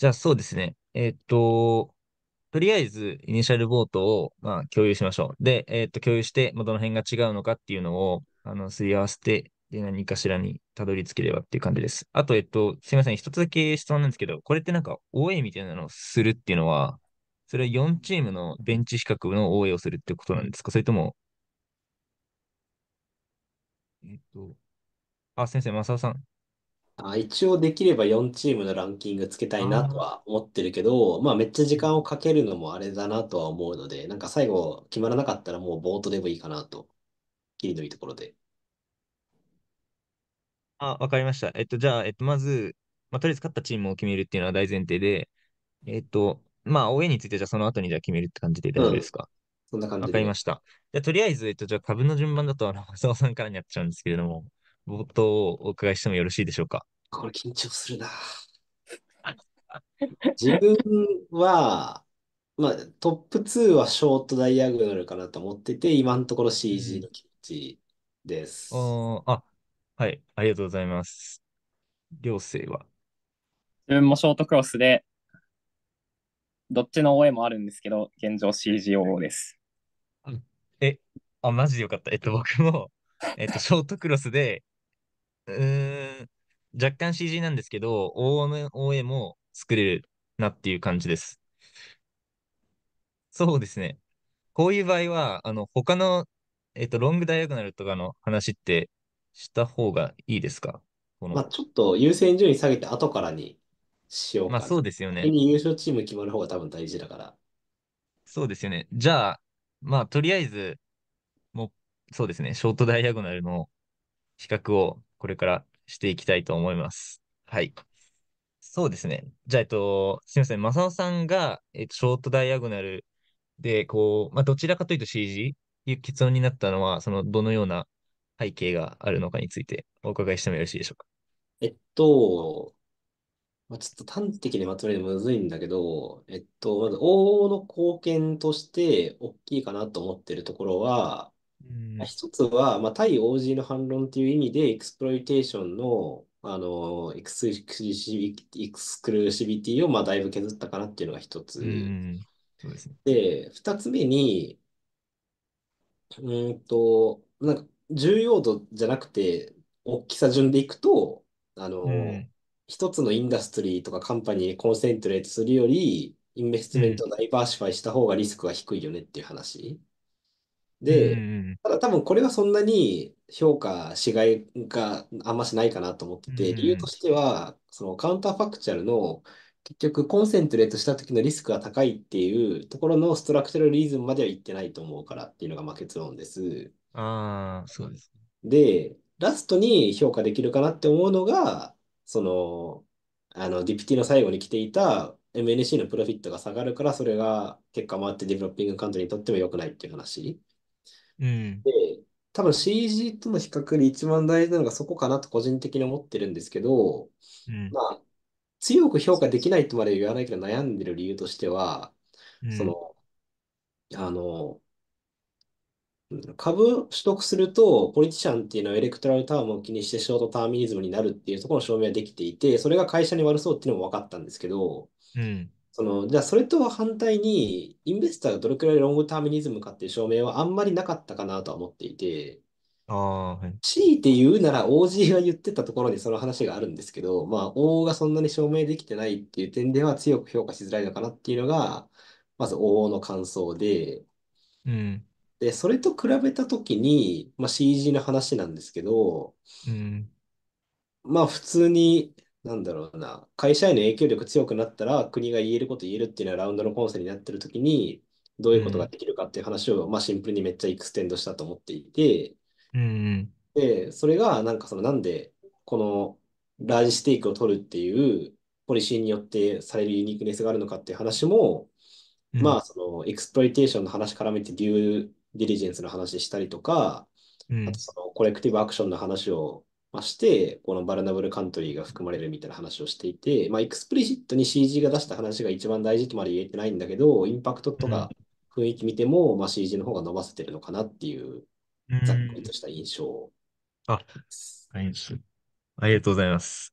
じゃあそうですね。えーっと、とりあえず、イニシャルボートを、まあ、共有しましょう。で、えーっと、共有して、まあ、どの辺が違うのかっていうのを、あの、すり合わせて、で、何かしらにたどり着ければっていう感じです。あと、えっと、すいません。一つだけ質問なんですけど、これってなんか、応援みたいなのをするっていうのは、それは4チームのベンチ比較の応援をするってことなんですかそれとも、えっと、あ、先生、正雄さん。あ、一応できれば4チームのランキングつけたいなとは思ってるけど、まあめっちゃ時間をかけるのもあれだなとは思うので、なんか最後決まらなかったらもうボートでもいいかなと、切りのいいところで。あ、わかりました。えっと、じゃあ、えっと、まず、まあ、とりあえず勝ったチームを決めるっていうのは大前提で、えっと、まあ、応援について、じゃあその後にじゃあ決めるって感じで大丈夫ですん。かそんな感わじかりました。じゃあ、とりあえず、えっと、じゃあ株の順番だと、あの、松尾さんからにやっちゃうんですけれども、冒頭お伺いしてもよろしいでしょうか。これ緊張するな。自分は、まあ、トップ2はショートダイアグナルかなと思ってて、今のところ CG の気持ちです。ああ、はい、ありがとうございます。両生は。自分もショートクロスで、どっちの OA もあるんですけど、現状 CG 応です。え、あ、マジでよかった。えっと、僕も、えっと、ショートクロスで、うん、若干 CG なんですけど、OMOA も作れるなっていう感じです。そうですね。こういう場合は、あの、他の、えっと、ロングダイアゴナルとかの話ってした方がいいですかこまあ、の、ちょっと優先順位下げて後からにしようまあかな。そうですよ先ね。に優勝チーム決まる方が多分大事だから。そうですよね。じゃあ、まあ、とりあえず、もう、そうですね、ショートダイアゴナルの比較をこれからしていきたいと思います。はい。そうですね。じゃあ、えっと、すみません。正野さんが、えっと、ショートダイアグナルで、こう、まあ、どちらかというと CG いう結論になったのは、その、どのような背景があるのかについてお伺いしてもよろしいでしょうか。えっと、まあ、ちょっと端的にまとめるのむずいんだけど、えっと、まず、王の貢献として大きいかなと思ってるところは、一つは、まあ、対 OG の反論という意味で、エクスプロイテーションの、あの、エクスクルーシビティエクスクルーシビティを、まあ、だいぶ削ったかなっていうのが一つ。うんそうですね。で、二つ目に、うんと、なんか重要度じゃなくて、大きさ順でいくと、あの、うん一つのインダストリーとかカンパニーにコンセントレートするより、インベストメントをダイバーシファイした方がリスクが低いよねっていう話。で、ただ多分これはそんなに評価しがいがあんましないかなと思ってて、理由としては、そのカウンターファクチャルの結局コンセントレートした時のリスクが高いっていうところのストラクチャルリズムまではいってないと思うからっていうのがまあ結論です。ああ、そうです。で、ラストに評価できるかなって思うのが、その、あの、DPT の最後に来ていた MNC のプロフィットが下がるから、それが結果もあってディベロッピングカントリーにとっても良くないっていう話。うん。で、多分 CG との比較で一番大事なのがそこかなと個人的に思ってるんですけど、まあ、強く評価できないとまで言わないけど悩んでる理由としては、その、あの、株取得すると、ポリティシャンっていうのはエレクトラルタームを気にしてショートターミニズムになるっていうところの証明はできていて、それが会社に悪そうっていうのも分かったんですけど、うん。その、じゃあそれとは反対に、インベスターがどれくらいロングターミニズムかっていう証明はあんまりなかったかなとは思っていて、ああ、はい。強いて言うなら OG が言ってたところにその話があるんですけど、まあ O がそんなに証明できてないっていう点では強く評価しづらいのかなっていうのが、まず O の感想で、うん。で、それと比べたときに、まあ、CG の話なんですけど、うん。まあ普通になんだろうな、会社への影響力強くなったら、国が言えること言えるっていうのはラウンドのコンセになってる時に、どういうことができるかっていう話を、まあ、シンプルにめっちゃエクステンドしたと思っていて、で、それがなんかそのなんでこのラージステークを取るっていうポリシーによってされるユニークネスがあるのかっていう話も、まあそのエクスプロイテーションの話絡めてデューディリジェンスの話したりとか、あとそのコレクティブアクションの話をまして、このバルナブルカントリーが含まれるみたいな話をしていて、まあ、エクスプリシットに CG が出した話が一番大事とまで言えてないんだけど、インパクトとか雰囲気見ても、うん、まあ、CG の方が伸ばせてるのかなっていう、ざっくりとした印象、うあ、ありがとうございます。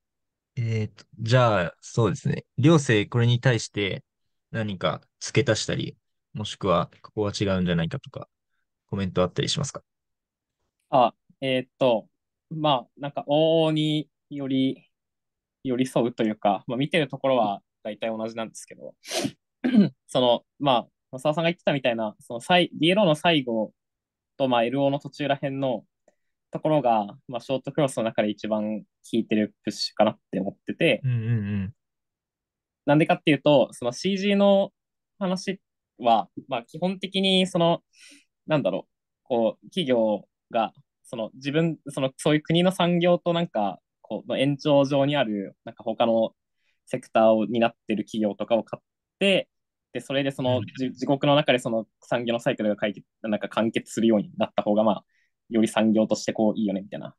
えっ、ー、と、じゃあ、そうですね。両生、これに対して何か付け足したり、もしくは、ここは違うんじゃないかとか、コメントあったりしますかあ、えっ、ー、と、まあ、なんか、往々により寄り添うというか、まあ、見てるところは大体同じなんですけど、その、まあ、澤さんが言ってたみたいな、その、DLO の最後と、まあ、LO の途中ら辺のところが、まあ、ショートクロスの中で一番効いてるプッシュかなって思ってて、なんでかっていうと、その CG の話は、まあ、基本的に、その、なんだろう、こう、企業がその自分、そのそういう国の産業となんか、こう、延長上にある、なんか他のセクターを担ってる企業とかを買って、で、それでその自国の中でその産業のサイクルが解決なんか完結するようになった方が、まあ、より産業としてこういいよねみたいな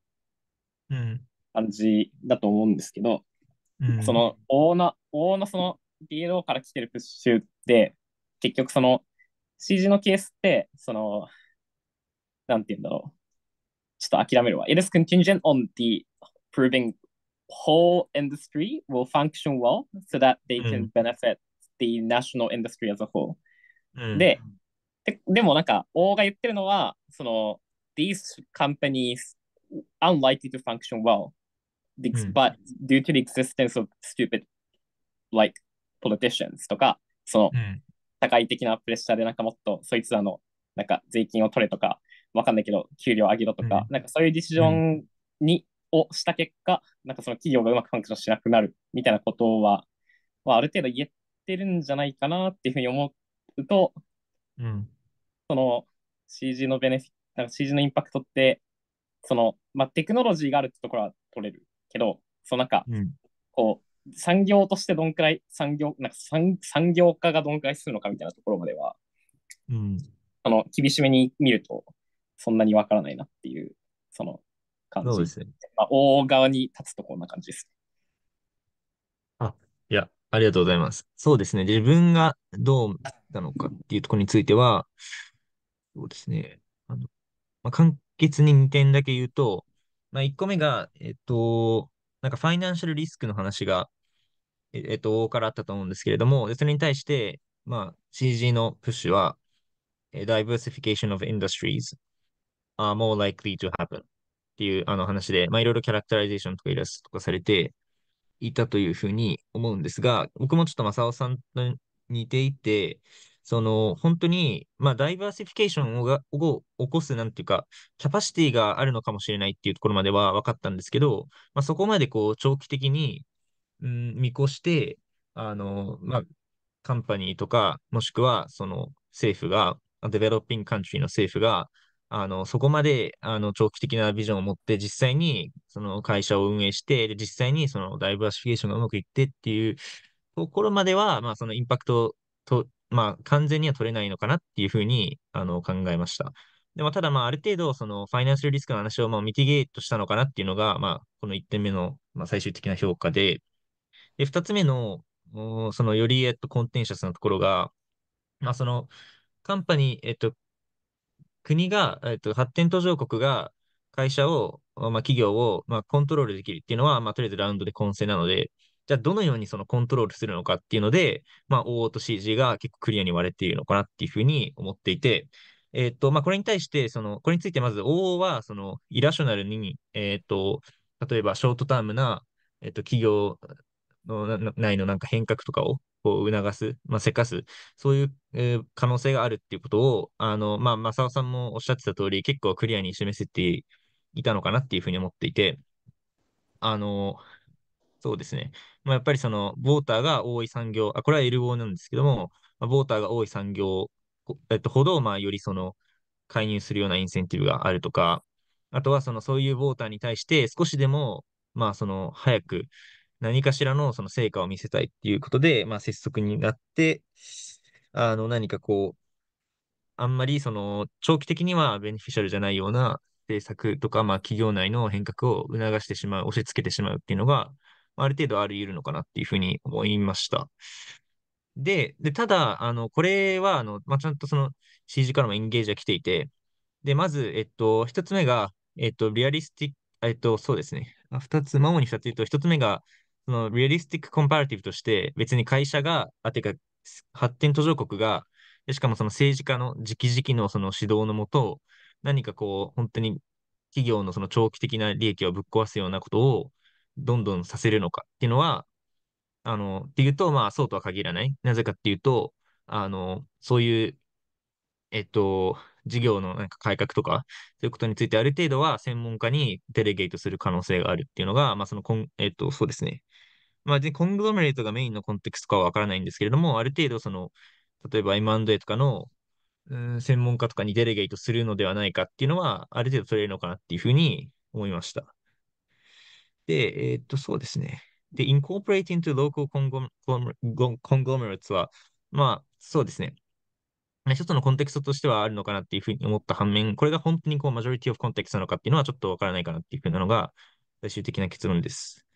感じだと思うんですけど、うん、その大の、大のその DLO から来てるプッシュって、結局その CG のケースって、その、なんて言うんだろう。ちょっと諦めるわ。It is contingent on the proving whole industry will function well so that they can benefit the national industry as a whole. で、ででもなんか、王が言ってるのは、その、these companies unlikely to function well, but due to the existence of stupid like politicians とか、その、社会的なプレッシャーでなんかもっとそいつらのなんか税金を取れとか、分かんないけど、給料上げろとか、うん、なんかそういうディシジョンに、をした結果、なんかその企業がうまくファンクションしなくなるみたいなことは、まあ、ある程度言えてるんじゃないかなっていうふうに思うと、うん、その CG のベネフィなんか CG のインパクトって、その、まあ、テクノロジーがあるってところは取れるけど、そのなんか、うん、こう、産業としてどんくらい産業、なんか産産業化がどんくらいするのかみたいなところまでは、うん、その厳しめに見るとそんなにわからないなっていう、その感じ。そうですね。まあ、大側に立つとこんな感じですあ、いや、ありがとうございます。そうですね。自分がどうなのかっていうところについては、そうですね。あのまあ、簡潔に2点だけ言うと、まあ、1個目が、えっと、なんかファイナンシャルリスクの話が、えっと、からあったと思うんですけれども、それに対して、まあ、CG のプッシュは、ダイバーシフィケーションオブインダストリーズ are more likely to happen っていうあの話で、まあ、いろいろキャラクタライゼーションとかイラストとかされていたというふうに思うんですが、僕もちょっと正雄さんと似ていて、その本当に、まあ、ダイバーシフィケーションをを起こすなんていうか、キャパシティがあるのかもしれないっていうところまでは分かったんですけど、まあ、そこまでこう長期的に、うん、見越して、あのまあ、カンパニーとか、もしくはその政府が、デベロッピングカントリーの政府が、あの、そこまで、あの、長期的なビジョンを持って、実際に、その会社を運営して、で、実際に、その、ダイバーシフィケーションがうまくいってっていうところまでは、まあ、そのインパクトと、まあ、完全には取れないのかなっていうふうに、あの、考えました。でも、ただ、まあ、ある程度、その、ファイナンシャルリスクの話を、まあ、ミティゲートしたのかなっていうのが、まあ、この1点目の、まあ、最終的な評価で、で、2つ目の、その、より、えっと、コンテンシャスなところが、まあ、その、カンパニー、えっと、国が、えっと、発展途上国が会社を、まあ、企業を、まあ、コントロールできるっていうのは、まあ、とりあえずラウンドで混成なので、じゃあどのようにそのコントロールするのかっていうので、まあ、o と CG が結構クリアに割れているのかなっていうふうに思っていて、えっ、と、まあ、これに対して、その、これについてまず o は、その、イラショナルに、えっ、と、例えばショートタームな、えっ、と、企業の内のなんか変革とかをこう促す、まあ、せかす、そういう、可能性があるっていうことを、あの、まあ、正雄さんもおっしゃってた通り、結構クリアに示せていたのかなっていうふうに思っていて、あの、そうですね。まあ、やっぱりその、ウォーターが多い産業、あ、これは L5 なんですけども、まあ、ウォーターが多い産業、えっと、ほど、まあ、よりその、介入するようなインセンティブがあるとか、あとはその、そういうウォーターに対して少しでも、まあ、その、早く、何かしらのその成果を見せたいっていうことで、まあ、拙速になって、あの、何かこう、あんまりその長期的にはベネフィシャルじゃないような政策とか、まあ、企業内の変革を促してしまう、押し付けてしまうっていうのが、ある程度あり得るのかなっていうふうに思いました。で、でただ、あの、これは、あの、まあ、ちゃんとその CG からもエンゲージが来ていて、で、まず、えっと、一つ目が、えっと、リアリスティック、えっと、そうですね。二つ、もに二つ言うと、一つ目が、そのリアリスティックコンパラティブとして別に会社が、あ、てか発展途上国が、しかもその政治家の直々のその指導のもと、何かこう、本当に企業のその長期的な利益をぶっ壊すようなことをどんどんさせるのかっていうのは、あの、っていうと、まあそうとは限らない。なぜかっていうと、あの、そういう、えっと、事業のなんか改革とか、そういうことについてある程度は専門家にデレゲートする可能性があるっていうのが、まあその、えっと、そうですね。まあ、コングロメレートがメインのコンテクストかはわからないんですけれども、ある程度、その、例えば M&A とかの、うん、専門家とかにデレゲートするのではないかっていうのは、ある程度取れるのかなっていうふうに思いました。で、えー、っと、そうですね。で、incorporate into local conglomerates は、まあ、そうですね。一つのコンテクストとしてはあるのかなっていうふうに思った反面、これが本当にこうマジョリティオフコンテクストなのかっていうのはちょっとわからないかなっていうふうなのが最終的な結論です。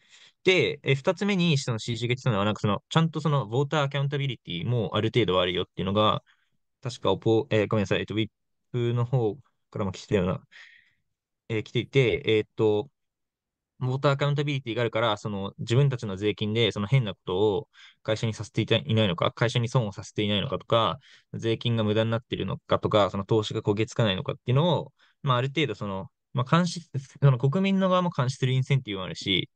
で、二2つ目にその指示が来たのは、なんかその、ちゃんとその、ウォーターアカウンタビリティもある程度あるよっていうのが、確かえー、ごめんなさい、えっと、WIP の方からも来てたような、えー、来ていて、えー、っと、ウォーターアカウンタビリティがあるから、その自分たちの税金でその変なことを会社にさせていないのか、会社に損をさせていないのかとか、税金が無駄になっているのかとか、その投資が焦げつかないのかっていうのを、まあ、ある程度その、まあ、監視、その国民の側も監視するインセンティブもあるし、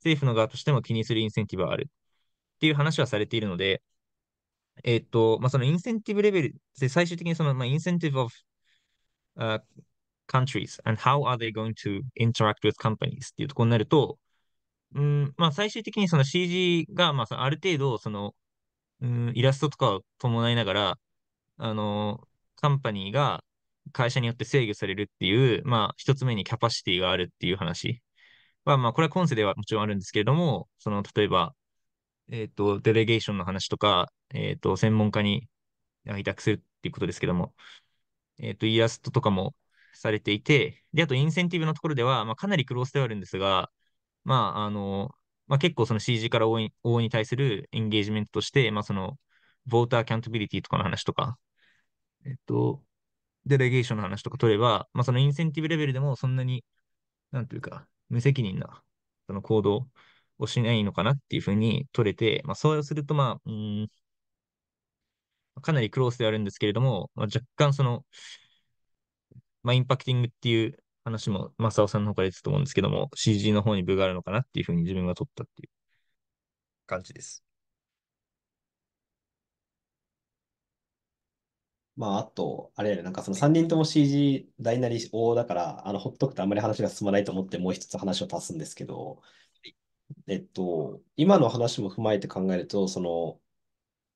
政府の側としても気にするインセンティブはあるっていう話はされているので、えっと、まあ、そのインセンティブレベルで最終的にその、まあ、インセンティブ of、uh, countries and how are they going to interact with companies っていうところになると、うんまあ、最終的にその CG が、まあ、ある程度その、うん、イラストとかを伴いながら、あの、カンパニーが会社によって制御されるっていう、まあ、一つ目にキャパシティがあるっていう話まあまあ、これは今世ではもちろんあるんですけれども、その、例えば、えっ、ー、と、デレゲーションの話とか、えっ、ー、と、専門家に委託するっていうことですけども、えっ、ー、と、イラストとかもされていて、で、あと、インセンティブのところでは、まあ、かなりロースではあるんですが、まあ、あの、まあ、結構その CG から応援応援に対するエンゲージメントとして、まあ、その、ボーターキャントビリティとかの話とか、えっと、デレゲーションの話とか取れば、まあ、そのインセンティブレベルでもそんなに、なんというか、無責任なその行動をしないのかなっていうふうに取れて、まあ、そうすると、まあ、うん、かなりクロースではあるんですけれども、まあ、若干その、まあ、インパクティングっていう話も、正雄さんの方から言ってたと思うんですけども、CG の方に部があるのかなっていうふうに自分が取ったっていう感じです。まあ、あと、あれやね、なんかその3人とも CG 大なり大だから、あの、ほっとくとあんまり話が進まないと思ってもう一つ話を足すんですけど、えっと、今の話も踏まえて考えると、その、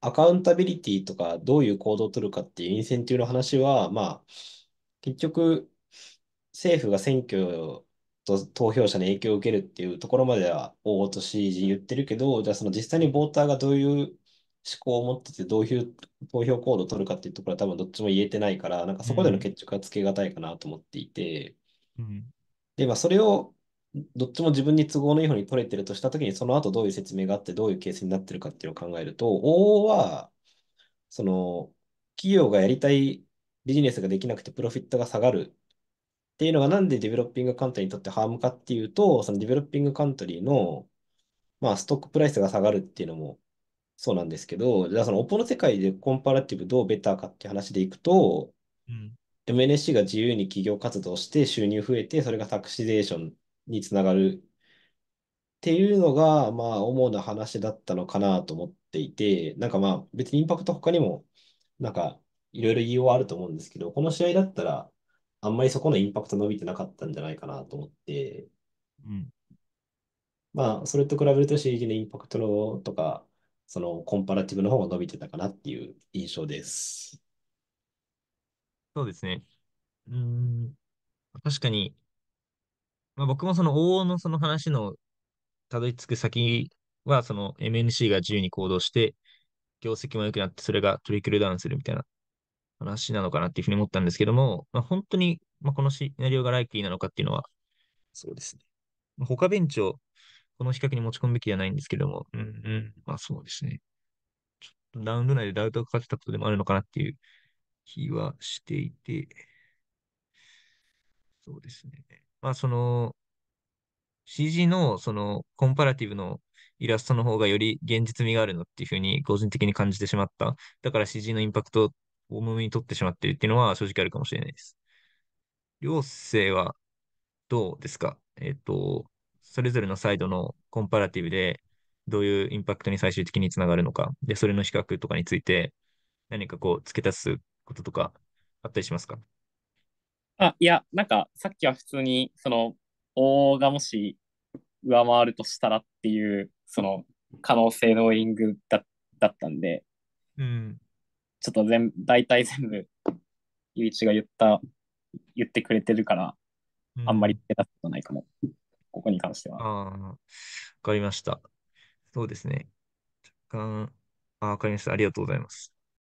アカウンタビリティとか、どういう行動を取るかっていうインセンティブの話は、まあ、結局、政府が選挙と投票者に影響を受けるっていうところまでは、おおと CG 言ってるけど、じゃあその実際にボーターがどういう思考を持ってて、どういう投票行動を取るかっていうところは多分どっちも言えてないから、なんかそこでの決着はつけがたいかなと思っていて、うん、で、まあ、それをどっちも自分に都合のいい方に取れてるとしたときに、その後どういう説明があって、どういうケースになってるかっていうのを考えると、往々は、その、企業がやりたいビジネスができなくてプロフィットが下がるっていうのがなんでディベロッピングカントリーにとってハームかっていうと、そのディベロッピングカントリーの、まあ、ストックプライスが下がるっていうのもそうなんですけど、じゃあそのオポの世界でコンパラティブどうベターかって話でいくと、うん、MNC s が自由に企業活動して収入増えて、それがタクシデーションにつながるっていうのが、まあ、主な話だったのかなと思っていて、なんかまあ、別にインパクト他にも、なんか、いろいろ言いようあると思うんですけど、この試合だったら、あんまりそこのインパクト伸びてなかったんじゃないかなと思って、うん、まあ、それと比べると CG のインパクトとか、そのコンパラティブの方が伸びてたかなっていう印象です。そうですね。うーん、確かに、まあ、僕もその往々のその話のたどり着く先は、その MNC が自由に行動して、業績も良くなって、それがトリクルダウンするみたいな話なのかなっていうふうに思ったんですけども、まあ、本当に、まあ、このシナリオがライクリーなのかっていうのは、そうですね。他ベンチをこの比較に持ち込むべきではないんですけども、うんうん、まあそうですね。ちょっとラウンド内でダウトがかかってたことでもあるのかなっていう気はしていて、そうですね。まあその、CG のそのコンパラティブのイラストの方がより現実味があるのっていうふうに個人的に感じてしまった。だから CG のインパクトを重みに取ってしまっているっていうのは正直あるかもしれないです。両生はどうですかえっ、ー、と、それぞれのサイドのコンパラティブで、どういうインパクトに最終的につながるのか、で、それの比較とかについて、何かこう、付け足すこととか、あったりしますかあいや、なんか、さっきは普通に、その、O がもし上回るとしたらっていう、その、可能性のウイングだだったんで、うん、ちょっと全大体全部、ゆういちが言った、言ってくれてるから、あんまり出たことないかも。うんここに関しては。ああ、わかりました。そうですね。若干、あ、わかりました。ありがとうございます。